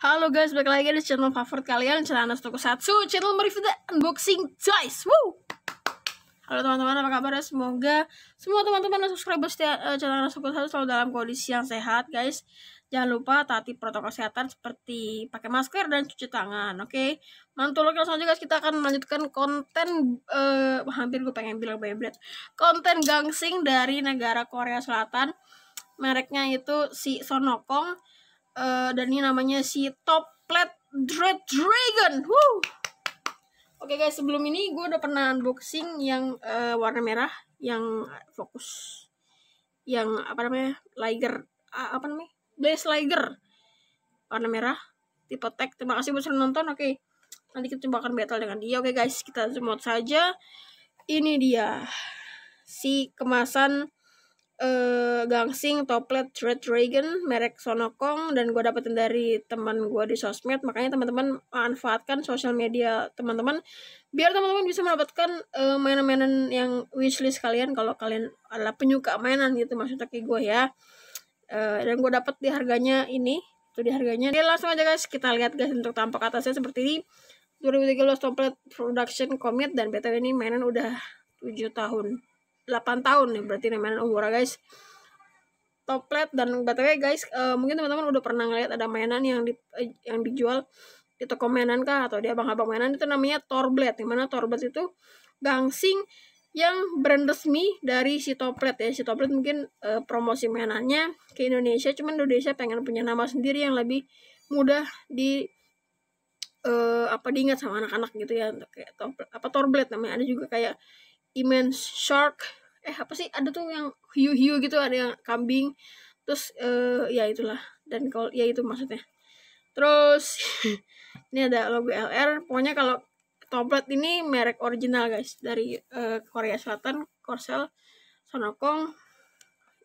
Halo guys, balik lagi di channel favorit kalian, channel Anas Tokusatsu, channel mereview the unboxing guys. Woo! Halo teman-teman, apa kabar? Semoga semua teman-teman yang subscribe eh, channel Anas Tokusatsu selalu dalam kondisi yang sehat, guys. Jangan lupa taati protokol kesehatan seperti pakai masker dan cuci tangan, oke? Okay? Mantul, oke langsung aja guys, kita akan melanjutkan konten, uh, hampir gue pengen bilang beblet, konten gangsing dari negara Korea Selatan. Mereknya itu si Sonokong uh, dan ini namanya si Toplet Dread Dragon. Woo! Oke okay guys, sebelum ini gue udah pernah unboxing yang uh, warna merah, yang fokus, yang apa namanya, Liger, uh, apa namanya, Blaze Liger, warna merah, tipe tag. Terima kasih buat sudah nonton. Oke, okay. nanti kita coba akan battle dengan dia. Oke okay guys, kita zoom out saja. Ini dia si kemasan uh, Gangsing, Toplet, Red Dragon, merek Sonokong dan gue dapetin dari teman gue di sosmed. Makanya teman-teman manfaatkan sosial media teman-teman biar teman-teman bisa mendapatkan uh, mainan-mainan yang wishlist kalian kalau kalian adalah penyuka mainan gitu maksudnya kayak gue ya. Uh, dan gue dapet di harganya ini tuh di harganya. Oke langsung aja guys kita lihat guys untuk tampak atasnya seperti ini. 2013 Toplet Production Commit dan BTW ini mainan udah 7 tahun. 8 tahun ya, nih berarti mainan Uhura guys toplet dan btw guys uh, mungkin teman-teman udah pernah ngeliat ada mainan yang di uh, yang dijual di toko mainan kah atau di abang-abang mainan itu namanya torblet dimana torblet itu gangsing yang brand resmi dari si toplet ya si toplet mungkin uh, promosi mainannya ke Indonesia cuman Indonesia pengen punya nama sendiri yang lebih mudah di uh, apa diingat sama anak-anak gitu ya kayak toplet apa torblet namanya ada juga kayak immense shark eh apa sih ada tuh yang hiu-hiu gitu ada yang kambing terus uh, ya itulah dan kalau ya itu maksudnya terus ini ada logo LR pokoknya kalau toplet ini merek original guys dari uh, Korea Selatan Korsel Sonokong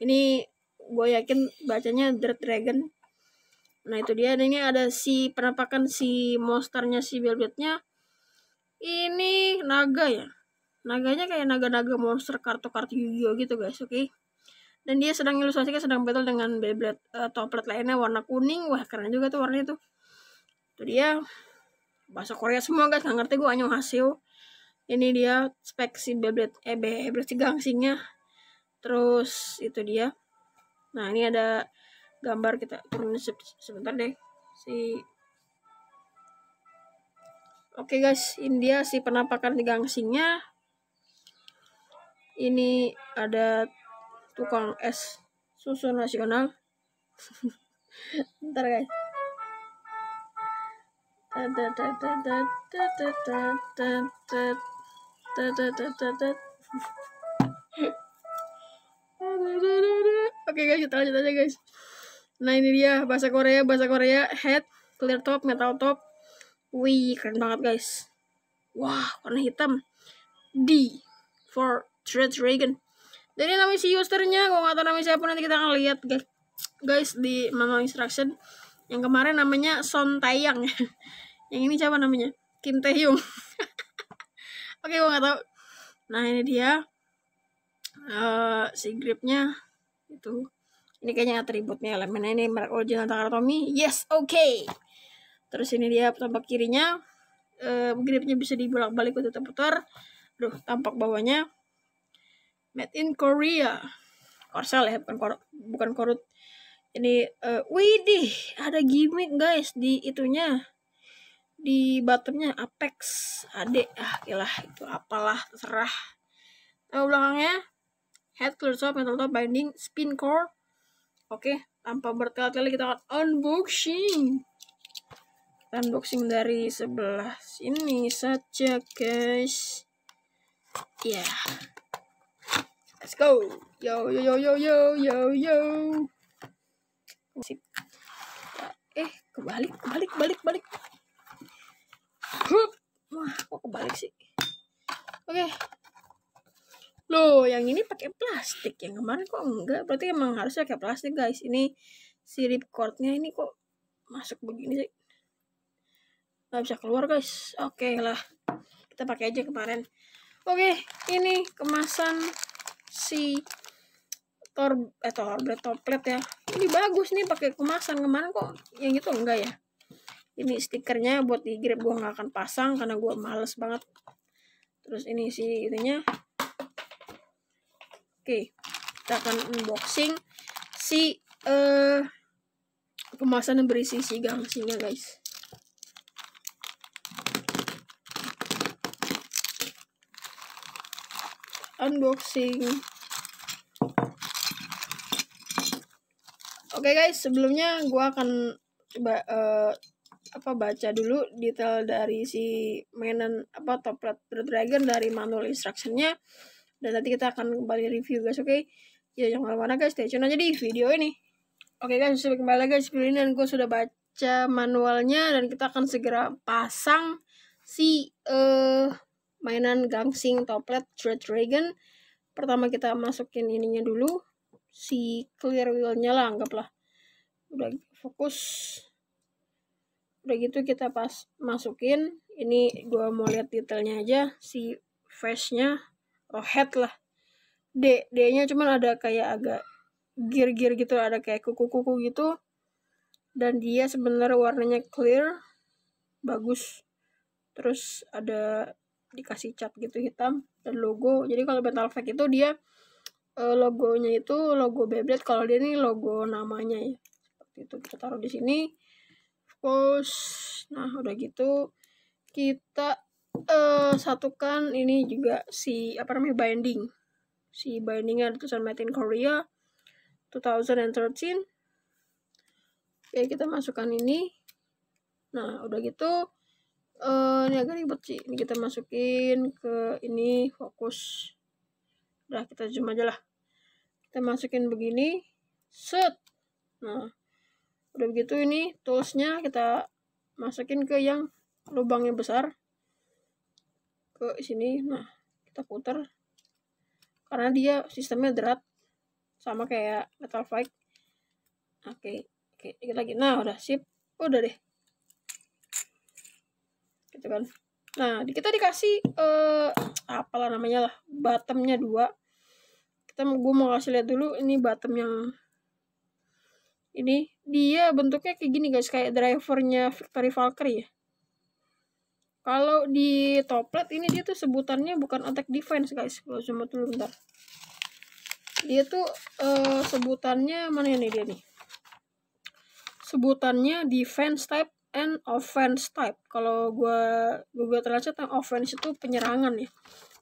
ini gue yakin bacanya The Dragon nah itu dia dan ini ada si penampakan si monsternya si Velvetnya ini naga ya Naganya kayak naga-naga monster kartu-kartu Yu-Gi-Oh gitu guys, oke? Okay? Dan dia sedang ilustrasikan sedang battle dengan Beyblade uh, toplet lainnya warna kuning. Wah, keren juga tuh warnanya tuh. Itu dia. Bahasa Korea semua guys, nggak ngerti gue anjong hasil. Ini dia spek si Beyblade, eh Beyblade si gangsingnya. Terus itu dia. Nah, ini ada gambar kita turunin sebentar deh. Si Oke okay guys, ini dia si penampakan di gangsingnya ini ada tukang es susu nasional ntar guys Oke guys, kita lanjut aja guys. Nah ini dia bahasa Korea, bahasa Korea, head, clear top, metal top. Wih, keren banget guys. Wah, warna hitam. D for Dragon jadi nama si usernya kalau nggak tahu nama siapa nanti kita akan lihat guys guys di manual instruction yang kemarin namanya Son Taeyang yang ini siapa namanya Kim Taehyung oke okay, gue nggak tahu nah ini dia uh, si gripnya itu ini kayaknya atributnya elemen ini merek original Takaratomi. yes oke okay. terus ini dia tampak kirinya uh, gripnya bisa dibolak balik untuk putar duh tampak bawahnya made in Korea. Korsel ya, bukan korut. Bukan korut. Ini, uh, widih, ada gimmick guys di itunya. Di bottomnya Apex. Ade, ah ilah, itu apalah, terserah. Tahu belakangnya? Head, clear top, metal top, binding, spin core. Oke, okay, tanpa bertele-tele kita akan unboxing. unboxing dari sebelah sini saja guys. Ya. Yeah. Let's go. Yo yo yo yo yo yo yo. Sip. Eh, kebalik, kebalik, balik, balik. Hup. Wah, kok kebalik sih? Oke. Okay. Loh, yang ini pakai plastik. Yang kemarin kok enggak? Berarti emang harusnya pakai plastik, guys. Ini si ripcordnya ini kok masuk begini sih? Gak bisa keluar, guys. Oke okay lah. Kita pakai aja kemarin. Oke, okay, ini kemasan si tor eh tor torbret toplet ya ini bagus nih pakai kemasan kemarin kok yang itu enggak ya ini stikernya buat di grip gue nggak akan pasang karena gue males banget terus ini si itunya oke kita akan unboxing si eh uh, kemasan yang berisi si gang ya guys unboxing. Oke okay guys, sebelumnya gua akan coba uh, apa baca dulu detail dari si mainan apa toplet Blood Dragon dari manual instructionnya dan nanti kita akan kembali review guys oke okay? ya jangan kemana-mana guys stay tune aja di video ini oke okay, guys sudah kembali guys video ini dan gue sudah baca manualnya dan kita akan segera pasang si eh uh, mainan gangsing toplet Dread Dragon pertama kita masukin ininya dulu si clear wheelnya lah anggaplah udah fokus udah gitu kita pas masukin ini gue mau lihat detailnya aja si face nya oh head lah D D nya cuman ada kayak agak gear-gear gitu ada kayak kuku-kuku gitu dan dia sebenarnya warnanya clear bagus terus ada dikasih cat gitu hitam dan logo jadi kalau metal fake itu dia uh, logonya itu logo Beyblade kalau dia ini logo namanya ya seperti itu kita taruh di sini post nah udah gitu kita uh, satukan ini juga si apa namanya binding si bindingnya ada tulisan in Korea 2013 oke ya, kita masukkan ini nah udah gitu uh, ini agak ribet sih ini kita masukin ke ini fokus udah kita zoom aja lah kita masukin begini set nah udah begitu ini toolsnya kita masukin ke yang lubangnya besar ke sini nah kita putar karena dia sistemnya derat sama kayak metal fight oke okay. oke okay, lagi nah udah sip udah deh gitu kan nah kita dikasih uh, apalah namanya lah bottomnya dua kita gue mau kasih lihat dulu ini bottom yang ini dia bentuknya kayak gini guys kayak drivernya Victory Valkyrie ya. kalau di toplet ini dia tuh sebutannya bukan attack defense guys kalau cuma dulu bentar dia tuh uh, sebutannya mana ini dia nih sebutannya defense type and offense type kalau gue Google Translate yang offense itu penyerangan ya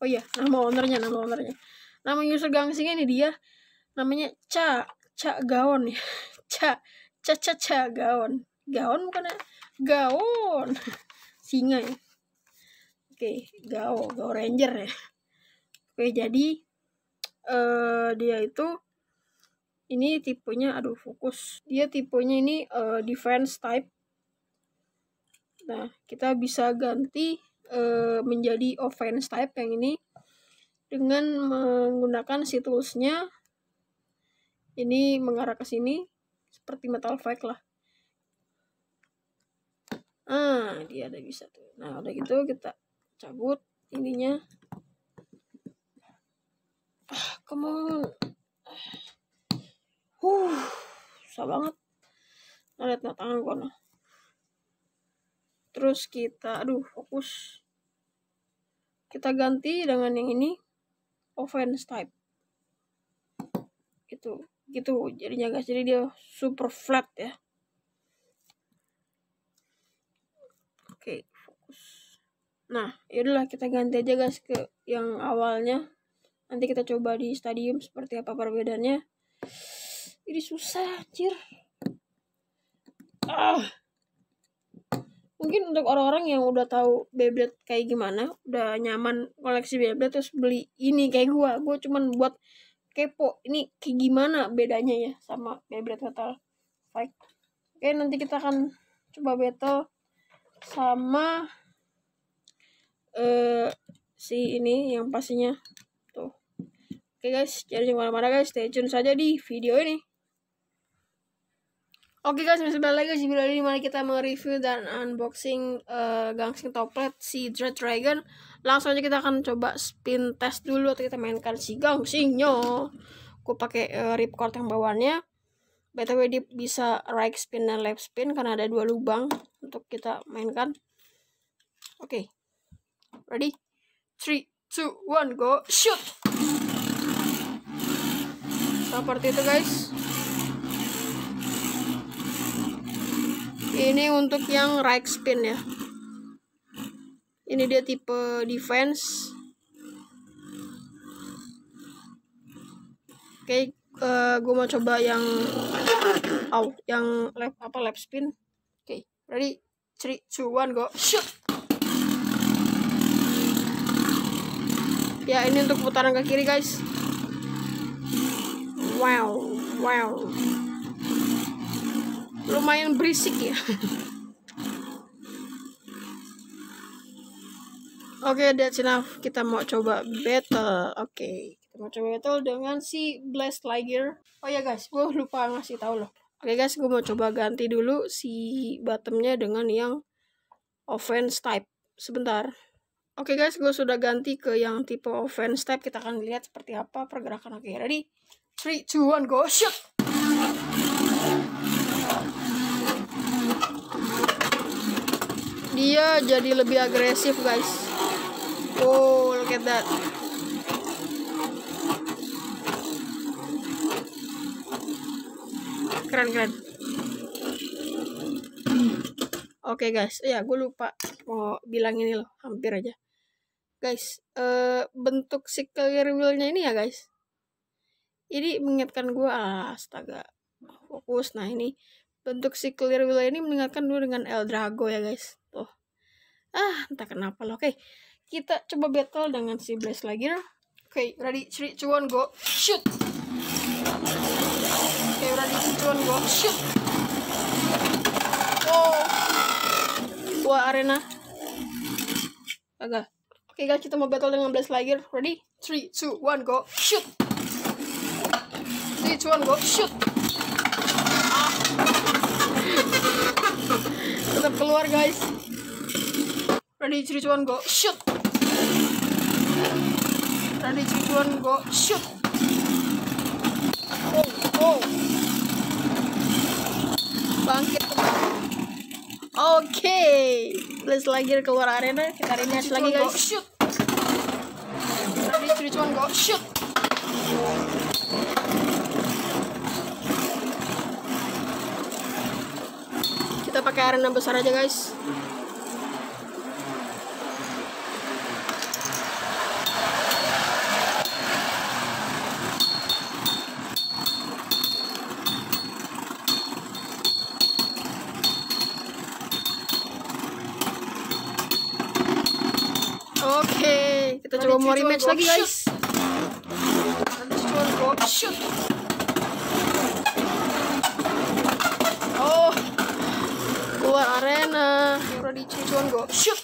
oh iya nama ownernya nama ownernya nama user gangsingnya ini dia namanya Ca Ca Gaon ya Ca Ca Ca Ca Gaon Gaon bukan ya Gaon singa ya oke Gao Gao Ranger ya oke jadi uh, dia itu ini tipenya aduh fokus dia tipenya ini uh, defense type Nah, nah, kita bisa ganti e, menjadi offense type yang ini dengan menggunakan situsnya ini mengarah ke sini seperti metal flag lah. Ah, dia ada bisa tuh. Nah, udah gitu kita cabut ininya. Ah, come on. Huh, susah banget. Nah, lihat tangan gua nah terus kita aduh fokus kita ganti dengan yang ini offense type gitu gitu jadinya guys jadi dia super flat ya oke fokus nah yaudahlah kita ganti aja guys ke yang awalnya nanti kita coba di stadium seperti apa perbedaannya ini susah cir ah mungkin untuk orang-orang yang udah tahu Beyblade kayak gimana udah nyaman koleksi Beyblade terus beli ini kayak gue gue cuman buat kepo ini kayak gimana bedanya ya sama Beyblade Total Fight oke nanti kita akan coba battle sama eh uh, si ini yang pastinya tuh oke guys jadi jangan kemana-mana guys stay tune saja di video ini Oke okay guys, kembali lagi di video ini mari kita mereview dan unboxing uh, eh, gangsing toplet si Dread Dragon. Langsung aja kita akan coba spin test dulu atau kita mainkan si gangsingnya. Aku pakai uh, eh, ripcord yang the BTW dia bisa right spin dan left spin karena ada dua lubang untuk kita mainkan. Oke. Okay. Ready? 3 2 1 go. Shoot. Seperti itu guys. ini untuk yang right spin ya ini dia tipe defense oke okay, uh, eh, gue mau coba yang oh yang lap apa lap spin oke okay, ready 3 2 1 go shoot ya ini untuk putaran ke kiri guys wow wow lumayan berisik ya oke okay, that's enough kita mau coba battle oke okay. kita mau coba battle dengan si blast liger oh ya yeah, guys gue lupa ngasih tau loh oke okay, guys gue mau coba ganti dulu si bottomnya dengan yang offense type sebentar Oke okay guys, gue sudah ganti ke yang tipe offense type. Kita akan lihat seperti apa pergerakan. Oke, okay, ready? 3, 2, 1, go! Shoot! dia jadi lebih agresif guys oh look at that keren keren oke okay, guys ya gue lupa mau bilang ini loh hampir aja guys uh, bentuk si clear wheelnya ini ya guys ini mengingatkan gue ah, astaga fokus nah ini bentuk si clear wheel ini mengingatkan gue dengan El Drago ya guys ah entah kenapa loh oke okay. kita coba battle dengan si Blaze lagi oke okay, ready three two one go shoot oke okay, ready three two one go shoot oh wah arena agak oke okay, guys kita mau battle dengan Blaze lagi ready three two one go shoot three two one go shoot ah. tetap keluar guys Rani ciri-cuan go shoot. Rani ciri-cuan go shoot. Oh, oh. Bangkit. Oke, okay. let's lagi keluar arena. Kita rematch lagi guys. Go shoot. Rani ciri-cuan go shoot. Kita pakai arena besar aja guys. kita coba mau rematch lagi guys oh keluar arena udah dicucuan go shoot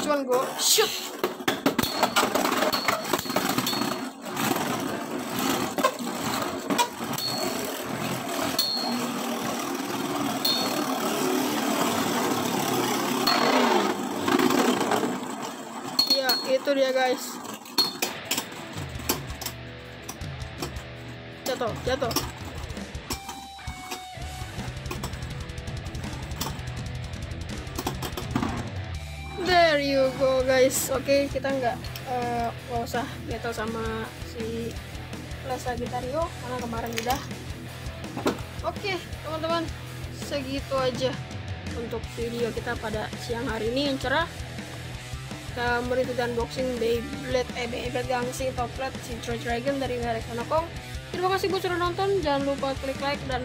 Cuan go shoot itu dia guys jatuh jatuh there you go guys oke okay, kita nggak uh, usah gitu sama si Lesa Gitario karena kemarin udah oke okay, teman-teman segitu aja untuk video kita pada siang hari ini yang cerah Kemudian itu dan boxing Beyblade, eh Beyblade Gangsing, Toplet, Troy Dragon dari merek Sonokong Terima kasih buat sudah nonton, jangan lupa klik like dan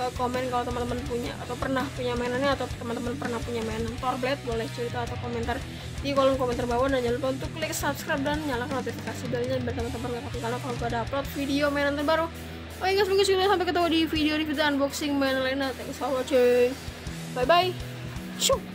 uh, komen kalau teman-teman punya atau pernah punya mainannya atau teman-teman pernah punya mainan Torblade boleh cerita atau komentar di kolom komentar bawah dan jangan lupa untuk klik subscribe dan nyalakan notifikasi belnya biar teman-teman nggak ketinggalan kalau ada upload video mainan terbaru. Oke guys, mungkin sudah sampai ketemu di video review dan unboxing mainan lainnya. Thanks for watching. Bye bye. Shoo.